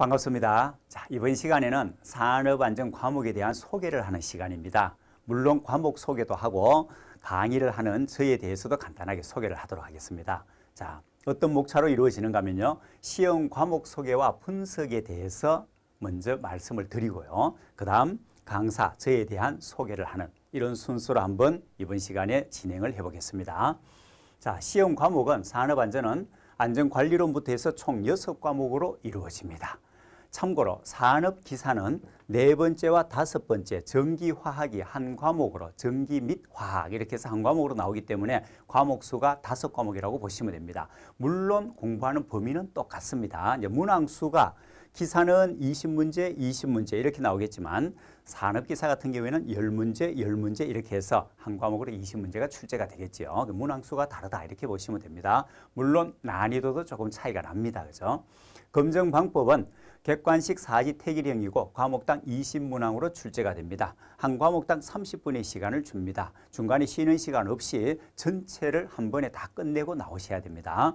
반갑습니다. 자, 이번 시간에는 산업안전 과목에 대한 소개를 하는 시간입니다. 물론 과목 소개도 하고 강의를 하는 저에 대해서도 간단하게 소개를 하도록 하겠습니다. 자, 어떤 목차로 이루어지는가 하면요. 시험 과목 소개와 분석에 대해서 먼저 말씀을 드리고요. 그 다음 강사, 저에 대한 소개를 하는 이런 순서로 한번 이번 시간에 진행을 해보겠습니다. 자, 시험 과목은 산업안전은 안전관리론부터 해서 총 6과목으로 이루어집니다. 참고로 산업기사는 네 번째와 다섯 번째 전기화학이 한 과목으로 전기 및 화학 이렇게 해서 한 과목으로 나오기 때문에 과목수가 다섯 과목이라고 보시면 됩니다. 물론 공부하는 범위는 똑같습니다. 이제 문항수가 기사는 20문제, 20문제 이렇게 나오겠지만 산업기사 같은 경우에는 10문제, 10문제 이렇게 해서 한 과목으로 20문제가 출제가 되겠지요. 문항수가 다르다 이렇게 보시면 됩니다. 물론 난이도도 조금 차이가 납니다. 그죠 검증 방법은 객관식 4지 태기령이고 과목당 20문항으로 출제가 됩니다. 한 과목당 30분의 시간을 줍니다. 중간에 쉬는 시간 없이 전체를 한 번에 다 끝내고 나오셔야 됩니다.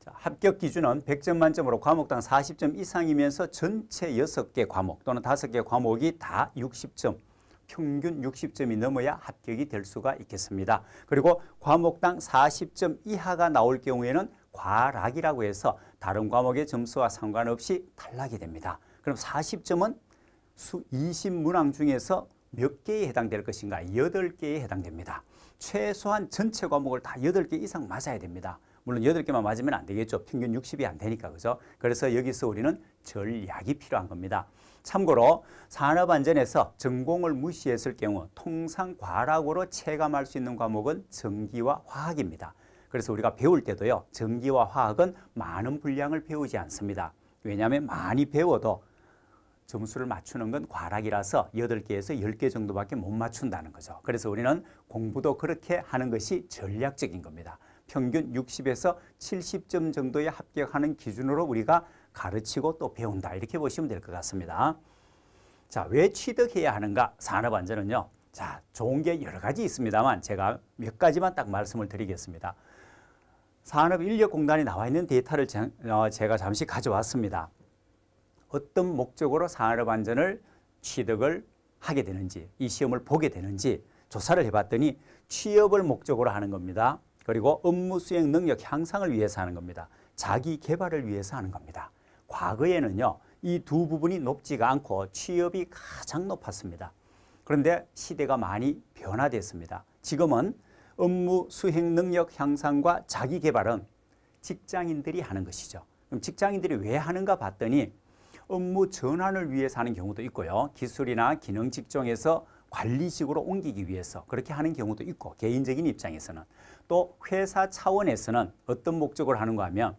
자, 합격 기준은 100점 만점으로 과목당 40점 이상이면서 전체 6개 과목 또는 5개 과목이 다 60점 평균 60점이 넘어야 합격이 될 수가 있겠습니다. 그리고 과목당 40점 이하가 나올 경우에는 과락이라고 해서 다른 과목의 점수와 상관없이 탈락게 됩니다. 그럼 40점은 수 20문항 중에서 몇 개에 해당될 것인가? 8개에 해당됩니다. 최소한 전체 과목을 다 8개 이상 맞아야 됩니다. 물론 8개만 맞으면 안 되겠죠. 평균 60이 안 되니까. 그죠? 그래서 여기서 우리는 전략이 필요한 겁니다. 참고로 산업안전에서 전공을 무시했을 경우 통상 과락으로 체감할 수 있는 과목은 전기와 화학입니다. 그래서 우리가 배울 때도요, 전기와 화학은 많은 분량을 배우지 않습니다. 왜냐하면 많이 배워도 점수를 맞추는 건 과락이라서 8개에서 10개 정도밖에 못 맞춘다는 거죠. 그래서 우리는 공부도 그렇게 하는 것이 전략적인 겁니다. 평균 60에서 70점 정도에 합격하는 기준으로 우리가 가르치고 또 배운다. 이렇게 보시면 될 것 같습니다. 자, 왜 취득해야 하는가? 산업 안전은요. 자, 좋은 게 여러 가지 있습니다만 제가 몇 가지만 딱 말씀을 드리겠습니다. 산업인력공단이 나와 있는 데이터를 어, 제가 잠시 가져왔습니다. 어떤 목적으로 산업안전을 취득을 하게 되는지 이 시험을 보게 되는지 조사를 해봤더니 취업을 목적으로 하는 겁니다. 그리고 업무 수행 능력 향상을 위해서 하는 겁니다. 자기 개발을 위해서 하는 겁니다. 과거에는요. 이 두 부분이 높지가 않고 취업이 가장 높았습니다. 그런데 시대가 많이 변화됐습니다. 지금은 업무 수행 능력 향상과 자기 개발은 직장인들이 하는 것이죠. 그럼 직장인들이 왜 하는가 봤더니 업무 전환을 위해서 하는 경우도 있고요. 기술이나 기능 직종에서 관리식으로 옮기기 위해서 그렇게 하는 경우도 있고 개인적인 입장에서는 또 회사 차원에서는 어떤 목적을 하는가 하면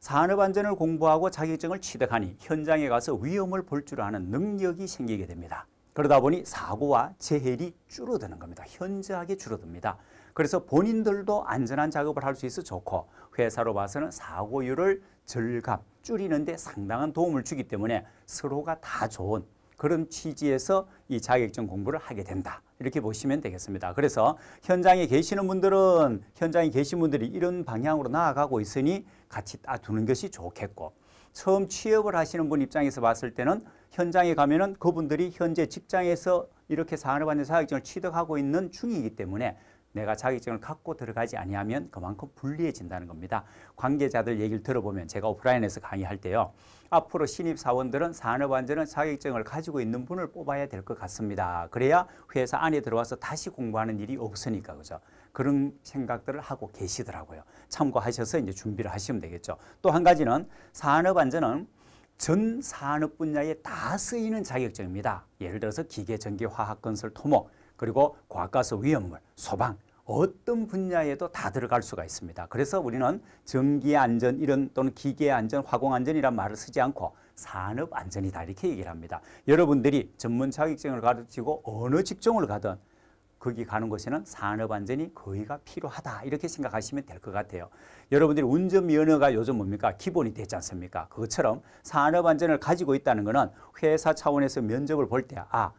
산업안전을 공부하고 자격증을 취득하니 현장에 가서 위험을 볼 줄 아는 능력이 생기게 됩니다. 그러다 보니 사고와 재해이 줄어드는 겁니다. 현저하게 줄어듭니다. 그래서 본인들도 안전한 작업을 할 수 있어 좋고 회사로 봐서는 사고율을 절감, 줄이는데 상당한 도움을 주기 때문에 서로가 다 좋은 그런 취지에서 이 자격증 공부를 하게 된다. 이렇게 보시면 되겠습니다. 그래서 현장에 계시는 분들은 현장에 계신 분들이 이런 방향으로 나아가고 있으니 같이 따두는 것이 좋겠고 처음 취업을 하시는 분 입장에서 봤을 때는 현장에 가면은 그분들이 현재 직장에서 이렇게 산을 받는 자격증을 취득하고 있는 중이기 때문에 내가 자격증을 갖고 들어가지 아니하면 그만큼 불리해진다는 겁니다. 관계자들 얘기를 들어보면 제가 오프라인에서 강의할 때요. 앞으로 신입사원들은 산업안전은 자격증을 가지고 있는 분을 뽑아야 될 것 같습니다. 그래야 회사 안에 들어와서 다시 공부하는 일이 없으니까 그죠. 그런 생각들을 하고 계시더라고요. 참고하셔서 이제 준비를 하시면 되겠죠. 또 한 가지는 산업안전은 전 산업 분야에 다 쓰이는 자격증입니다. 예를 들어서 기계, 전기, 화학, 건설, 토목, 그리고 과학가수 위험물, 소방 어떤 분야에도 다 들어갈 수가 있습니다. 그래서 우리는 전기 안전 이런 또는 기계 안전, 화공 안전이란 말을 쓰지 않고 산업 안전이다 이렇게 얘기를 합니다. 여러분들이 전문 자격증을 가르치고 어느 직종을 가든 거기 가는 곳에는 산업 안전이 거의가 필요하다 이렇게 생각하시면 될 것 같아요. 여러분들이 운전면허가 요즘 뭡니까? 기본이 됐지 않습니까? 그것처럼 산업 안전을 가지고 있다는 것은 회사 차원에서 면접을 볼 때 아,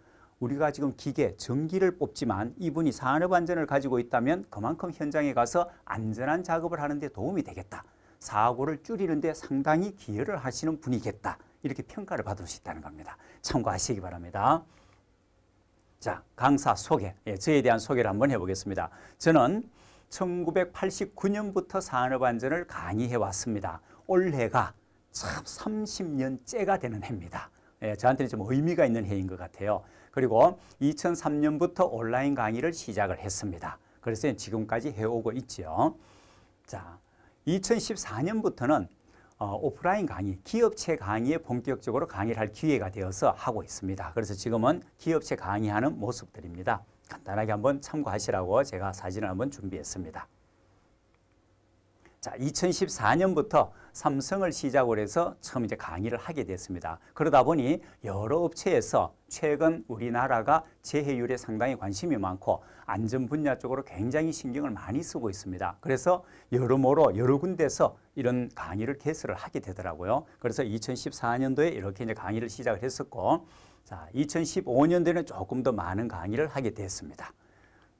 우리가 지금 기계, 전기를 뽑지만 이분이 산업 안전을 가지고 있다면 그만큼 현장에 가서 안전한 작업을 하는데 도움이 되겠다. 사고를 줄이는데 상당히 기여를 하시는 분이겠다. 이렇게 평가를 받을 수 있다는 겁니다. 참고하시기 바랍니다. 자, 강사 소개. 예, 저에 대한 소개를 한번 해보겠습니다. 저는 1989년부터 산업 안전을 강의해 왔습니다. 올해가 참 30년째가 되는 해입니다. 예, 저한테는 좀 의미가 있는 해인 것 같아요. 그리고 2003년부터 온라인 강의를 시작을 했습니다. 그래서 지금까지 해오고 있죠. 자, 2014년부터는 어, 오프라인 강의, 기업체 강의에 본격적으로 강의를 할 기회가 되어서 하고 있습니다. 그래서 지금은 기업체 강의하는 모습들입니다. 간단하게 한번 참고하시라고 제가 사진을 한번 준비했습니다. 자, 2014년부터 삼성을 시작으로 해서 처음 이제 강의를 하게 됐습니다. 그러다 보니 여러 업체에서 최근 우리나라가 재해율에 상당히 관심이 많고 안전 분야 쪽으로 굉장히 신경을 많이 쓰고 있습니다. 그래서 여러모로 여러 군데서 이런 강의를 개설을 하게 되더라고요. 그래서 2014년도에 이렇게 이제 강의를 시작을 했었고 자, 2015년도에는 조금 더 많은 강의를 하게 됐습니다.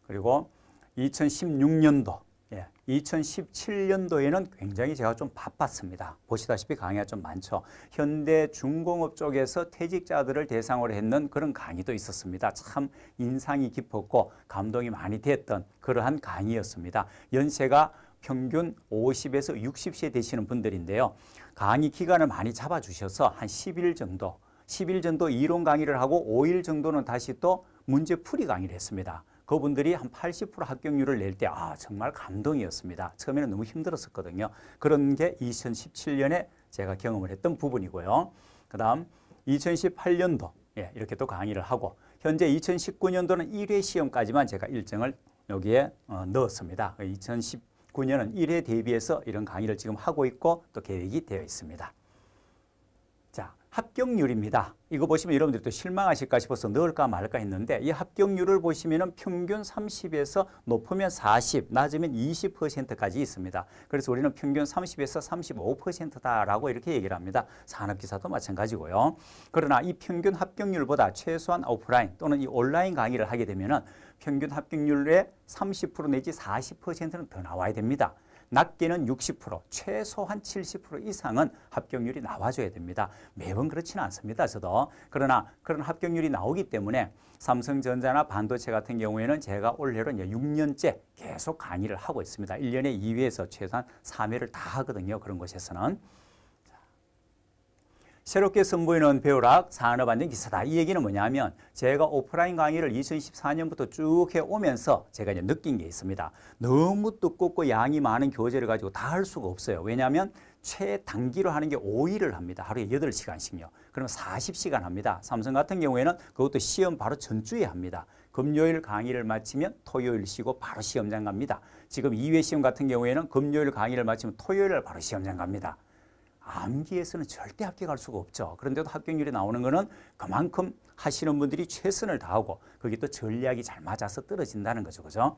그리고 2016년도 예, 2017년도에는 굉장히 제가 좀 바빴습니다. 보시다시피 강의가 좀 많죠. 현대 중공업 쪽에서 퇴직자들을 대상으로 했는 그런 강의도 있었습니다. 참 인상이 깊었고 감동이 많이 됐던 그러한 강의였습니다. 연세가 평균 50에서 60세 되시는 분들인데요. 강의 기간을 많이 잡아주셔서 한 10일 정도, 10일 정도 이론 강의를 하고 5일 정도는 다시 또 문제 풀이 강의를 했습니다. 그분들이 한 80% 합격률을 낼 때 아 정말 감동이었습니다. 처음에는 너무 힘들었었거든요. 그런 게 2017년에 제가 경험을 했던 부분이고요. 그 다음 2018년도 예, 이렇게 또 강의를 하고 현재 2019년도는 1회 시험까지만 제가 일정을 여기에 어, 넣었습니다. 2019년은 그 1회 대비해서 이런 강의를 지금 하고 있고 또 계획이 되어 있습니다. 합격률입니다. 이거 보시면 여러분들이 실망하실까 싶어서 넣을까 말까 했는데 이 합격률을 보시면 평균 30에서 높으면 40, 낮으면 20%까지 있습니다. 그래서 우리는 평균 30에서 35%다라고 이렇게 얘기를 합니다. 산업기사도 마찬가지고요. 그러나 이 평균 합격률보다 최소한 오프라인 또는 이 온라인 강의를 하게 되면 평균 합격률의 30% 내지 40%는 더 나와야 됩니다. 낮게는 60% 최소한 70% 이상은 합격률이 나와줘야 됩니다. 매번 그렇지는 않습니다. 저도. 그러나 그런 합격률이 나오기 때문에 삼성전자나 반도체 같은 경우에는 제가 올해로 이제 6년째 계속 강의를 하고 있습니다. 1년에 2회에서 최소한 3회를 다 하거든요. 그런 곳에서는. 새롭게 선보이는 배우락 산업안전 기사다. 이 얘기는 뭐냐면 제가 오프라인 강의를 2014년부터 쭉 해오면서 제가 이제 느낀 게 있습니다. 너무 두껍고 양이 많은 교재를 가지고 다 할 수가 없어요. 왜냐하면 최단기로 하는 게 5일을 합니다. 하루에 8시간씩요. 그럼 40시간 합니다. 삼성 같은 경우에는 그것도 시험 바로 전주에 합니다. 금요일 강의를 마치면 토요일 쉬고 바로 시험장 갑니다. 지금 2회 시험 같은 경우에는 금요일 강의를 마치면 토요일 날 바로 시험장 갑니다. 암기에서는 절대 합격할 수가 없죠. 그런데도 합격률이 나오는 것은 그만큼 하시는 분들이 최선을 다하고 거기 또 전략이 잘 맞아서 떨어진다는 거죠. 그죠?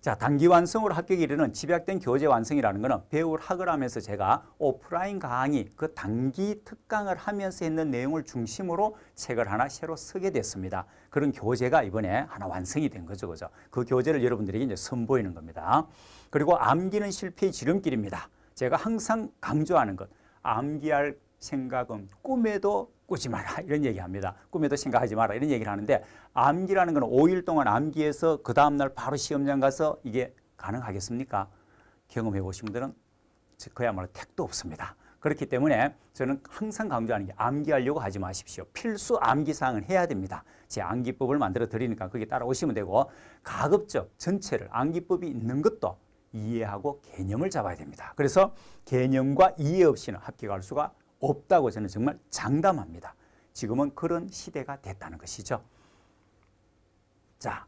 자, 단기 완성으로 합격이 이르는 집약된 교재 완성이라는 것은 배우를 학을 하면서 제가 오프라인 강의 그 단기 특강을 하면서 했는 내용을 중심으로 책을 하나 새로 쓰게 됐습니다. 그런 교재가 이번에 하나 완성이 된 거죠. 그죠? 그 교재를 여러분들에게 이제 선보이는 겁니다. 그리고 암기는 실패의 지름길입니다. 제가 항상 강조하는 것 암기할 생각은 꿈에도 꾸지 마라 이런 얘기합니다. 꿈에도 생각하지 마라 이런 얘기를 하는데 암기라는 건 5일 동안 암기해서 그 다음날 바로 시험장 가서 이게 가능하겠습니까? 경험해 보신 분들은 그야말로 택도 없습니다. 그렇기 때문에 저는 항상 강조하는 게 암기하려고 하지 마십시오. 필수 암기사항은 해야 됩니다. 제 암기법을 만들어 드리니까 거기 따라오시면 되고 가급적 전체를 암기법이 있는 것도 이해하고 개념을 잡아야 됩니다. 그래서 개념과 이해 없이는 합격할 수가 없다고 저는 정말 장담합니다. 지금은 그런 시대가 됐다는 것이죠. 자,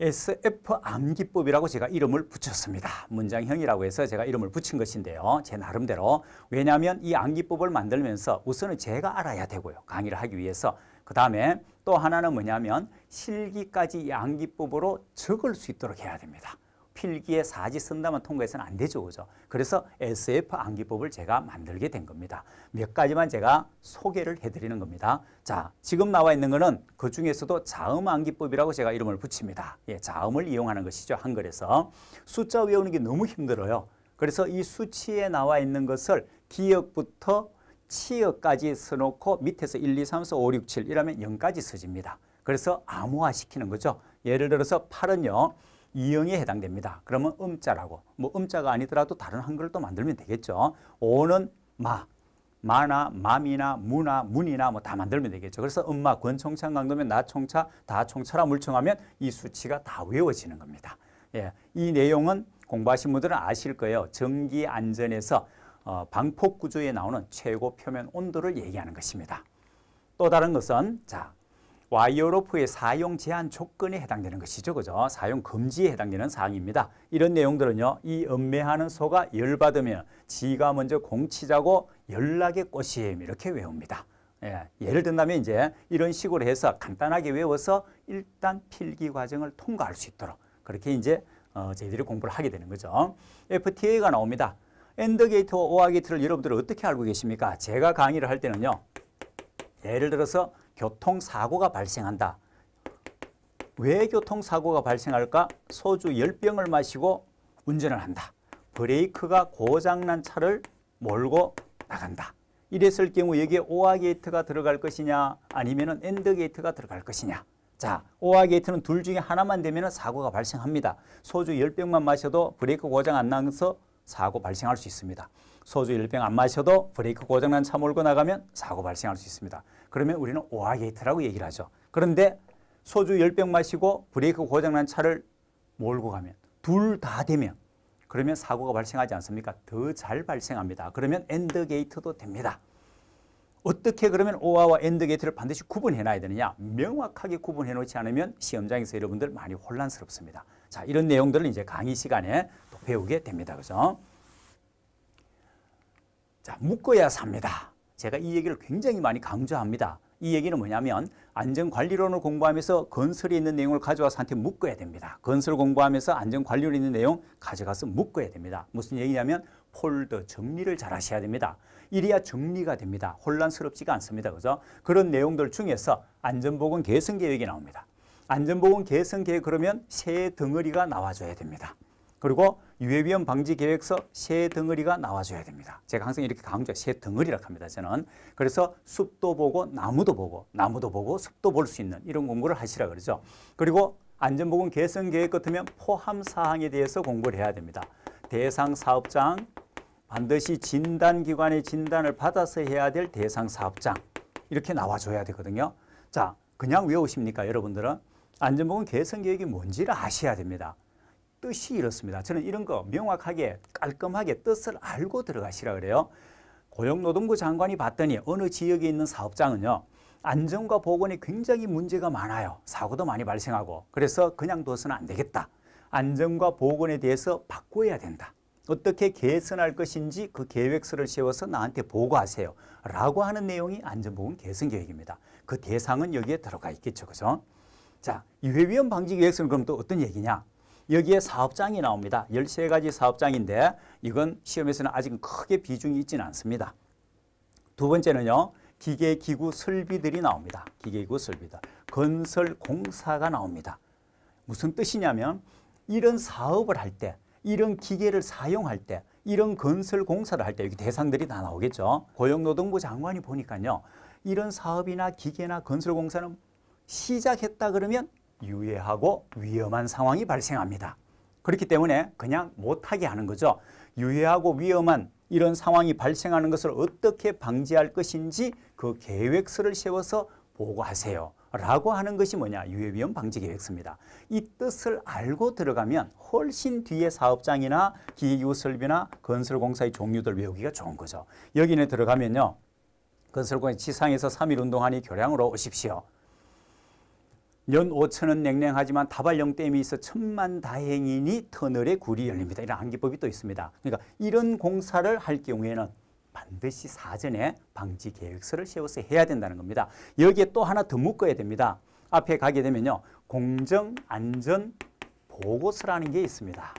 SF 암기법이라고 제가 이름을 붙였습니다. 문장형이라고 해서 제가 이름을 붙인 것인데요. 제 나름대로. 왜냐하면 이 암기법을 만들면서 우선은 제가 알아야 되고요. 강의를 하기 위해서. 그 다음에 또 하나는 뭐냐면 실기까지 이 암기법으로 적을 수 있도록 해야 됩니다. 필기에 사지 쓴다만 통과해서는 안 되죠. 그죠? 그래서 SF 암기법을 제가 만들게 된 겁니다. 몇 가지만 제가 소개를 해드리는 겁니다. 자, 지금 나와 있는 거는 그 중에서도 자음 암기법이라고 제가 이름을 붙입니다. 예, 자음을 이용하는 것이죠. 한글에서. 숫자 외우는 게 너무 힘들어요. 그래서 이 수치에 나와 있는 것을 기역부터 치역까지 써놓고 밑에서 1, 2, 3, 4, 5, 6, 7 이러면 0까지 써집니다. 그래서 암호화시키는 거죠. 예를 들어서 8은요. 이응에 해당됩니다. 그러면 음자라고. 뭐 음자가 아니더라도 다른 한글을 또 만들면 되겠죠. 오는 마, 마나 마미나 무나 문이나 뭐 다 만들면 되겠죠. 그래서 음마, 권총창, 강도면 나총차, 다총차라 물총하면 이 수치가 다 외워지는 겁니다. 예, 이 내용은 공부하신 분들은 아실 거예요. 전기 안전에서 어, 방폭 구조에 나오는 최고 표면 온도를 얘기하는 것입니다. 또 다른 것은 자 와이어로프의 사용 제한 조건에 해당되는 것이죠. 그죠? 사용 금지에 해당되는 사항입니다. 이런 내용들은요. 이 음매하는 소가 열받으면 지가 먼저 공치자고 연락의 꽃이 에요 이렇게 외웁니다. 예, 예를 든다면 이제 이런 식으로 해서 간단하게 외워서 일단 필기 과정을 통과할 수 있도록 그렇게 이제 어, 저희들이 공부를 하게 되는 거죠. FTA가 나옵니다. 엔더게이트와 오아게이트를 여러분들 은 어떻게 알고 계십니까? 제가 강의를 할 때는요. 예를 들어서 교통사고가 발생한다. 왜 교통사고가 발생할까? 소주 10병을 마시고 운전을 한다. 브레이크가 고장난 차를 몰고 나간다. 이랬을 경우 여기에 오아 게이트가 들어갈 것이냐 아니면 엔드 게이트가 들어갈 것이냐 자 오아 게이트는 둘 중에 하나만 되면 사고가 발생합니다. 소주 10병만 마셔도 브레이크 고장 안 나서 사고 발생할 수 있습니다. 소주 10병 안 마셔도 브레이크 고장난 차 몰고 나가면 사고 발생할 수 있습니다. 그러면 우리는 오하 게이트라고 얘기를 하죠. 그런데 소주 10병 마시고 브레이크 고장난 차를 몰고 가면 둘 다 되면 그러면 사고가 발생하지 않습니까? 더 잘 발생합니다. 그러면 엔드 게이트도 됩니다. 어떻게 그러면 오하와 엔드 게이트를 반드시 구분해 놔야 되느냐? 명확하게 구분해 놓지 않으면 시험장에서 여러분들 많이 혼란스럽습니다. 자, 이런 내용들을 이제 강의 시간에 또 배우게 됩니다. 그죠? 자, 묶어야 삽니다. 제가 이 얘기를 굉장히 많이 강조합니다. 이 얘기는 뭐냐면 안전관리론을 공부하면서 건설에 있는 내용을 가져와서 한테 묶어야 됩니다. 건설 공부하면서 안전관리론에 있는 내용 가져가서 묶어야 됩니다. 무슨 얘기냐면 폴더 정리를 잘 하셔야 됩니다. 이래야 정리가 됩니다. 혼란스럽지가 않습니다. 그죠? 그런 내용들 중에서 안전보건 개선 계획이 나옵니다. 안전보건 개선 계획 그러면 세 덩어리가 나와줘야 됩니다. 그리고 유해위험 방지 계획서 세 덩어리가 나와줘야 됩니다. 제가 항상 이렇게 강조해 세 덩어리라고 합니다. 저는 그래서 숲도 보고 나무도 보고 나무도 보고 숲도 볼 수 있는 이런 공부를 하시라 그러죠. 그리고 안전보건 개선 계획 같으면 포함 사항에 대해서 공부를 해야 됩니다. 대상 사업장 반드시 진단기관의 진단을 받아서 해야 될 대상 사업장 이렇게 나와줘야 되거든요. 자, 그냥 외우십니까 여러분들은? 안전보건 개선 계획이 뭔지를 아셔야 됩니다. 뜻이 이렇습니다. 저는 이런 거 명확하게 깔끔하게 뜻을 알고 들어가시라 그래요. 고용노동부 장관이 봤더니 어느 지역에 있는 사업장은요. 안전과 보건에 굉장히 문제가 많아요. 사고도 많이 발생하고. 그래서 그냥 둬서는 안 되겠다. 안전과 보건에 대해서 바꿔야 된다. 어떻게 개선할 것인지 그 계획서를 세워서 나한테 보고하세요. 라고 하는 내용이 안전보건 개선 계획입니다. 그 대상은 여기에 들어가 있겠죠. 그죠? 자, 유해위험 방지 계획서는 그럼 또 어떤 얘기냐? 여기에 사업장이 나옵니다. 13가지 사업장인데 이건 시험에서는 아직 크게 비중이 있지는 않습니다. 두 번째는요. 기계, 기구, 설비들이 나옵니다. 기계, 기구, 설비들. 건설, 공사가 나옵니다. 무슨 뜻이냐면 이런 사업을 할 때, 이런 기계를 사용할 때, 이런 건설 공사를 할 때 여기 대상들이 다 나오겠죠. 고용노동부 장관이 보니까요. 이런 사업이나 기계나 건설 공사는 시작했다 그러면 유예하고 위험한 상황이 발생합니다. 그렇기 때문에 그냥 못하게 하는 거죠. 유해하고 위험한 이런 상황이 발생하는 것을 어떻게 방지할 것인지 그 계획서를 세워서 보고하세요. 라고 하는 것이 뭐냐? 유해위험 방지 계획서입니다. 이 뜻을 알고 들어가면 훨씬 뒤에 사업장이나 기기구 설비나 건설공사의 종류들 외우기가 좋은 거죠. 여기에 들어가면요. 건설공사 지상에서 3일 운동하니 교량으로 오십시오. 연 5천은 냉랭하지만 다발령 댐이 있어 천만 다행이니 터널에 굴이 열립니다. 이런 암기법이 또 있습니다. 그러니까 이런 공사를 할 경우에는 반드시 사전에 방지 계획서를 세워서 해야 된다는 겁니다. 여기에 또 하나 더 묶어야 됩니다. 앞에 가게 되면요. 공정 안전 보고서라는 게 있습니다.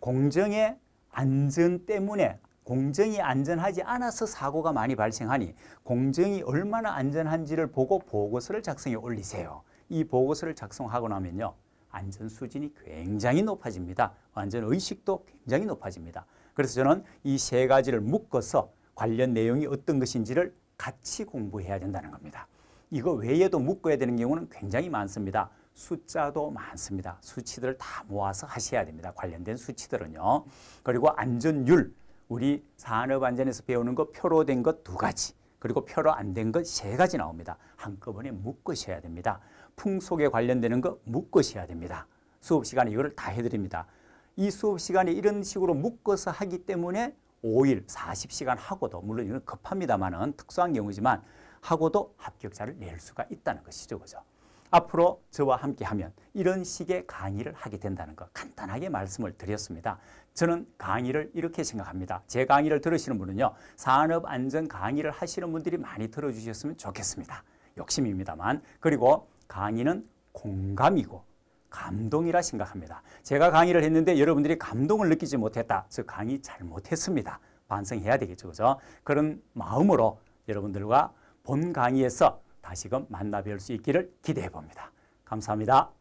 공정의 안전 때문에 공정이 안전하지 않아서 사고가 많이 발생하니 공정이 얼마나 안전한지를 보고 보고서를 작성해 올리세요. 이 보고서를 작성하고 나면요. 안전 수준이 굉장히 높아집니다. 안전 의식도 굉장히 높아집니다. 그래서 저는 이 세 가지를 묶어서 관련 내용이 어떤 것인지를 같이 공부해야 된다는 겁니다. 이거 외에도 묶어야 되는 경우는 굉장히 많습니다. 숫자도 많습니다. 수치들을 다 모아서 하셔야 됩니다. 관련된 수치들은요. 그리고 안전율, 우리 산업안전에서 배우는 거 표로 된 것 두 가지, 그리고 표로 안 된 것 세 가지 나옵니다. 한꺼번에 묶으셔야 됩니다. 풍속에 관련되는 거묶으셔야 됩니다. 수업 시간에 이걸 다 해드립니다. 이 수업 시간에 이런 식으로 묶어서 하기 때문에 5일 40시간 하고도 물론 이건 급합니다만은 특수한 경우지만 하고도 합격자를 낼 수가 있다는 것이죠. 그죠? 앞으로 저와 함께 하면 이런 식의 강의를 하게 된다는 거 간단하게 말씀을 드렸습니다. 저는 강의를 이렇게 생각합니다. 제 강의를 들으시는 분은요. 산업안전 강의를 하시는 분들이 많이 들어주셨으면 좋겠습니다. 욕심입니다만 그리고 강의는 공감이고 감동이라 생각합니다. 제가 강의를 했는데 여러분들이 감동을 느끼지 못했다. 즉 강의 잘못했습니다. 반성해야 되겠죠. 그죠? 그런 마음으로 여러분들과 본 강의에서 다시금 만나 뵐수 있기를 기대해 봅니다. 감사합니다.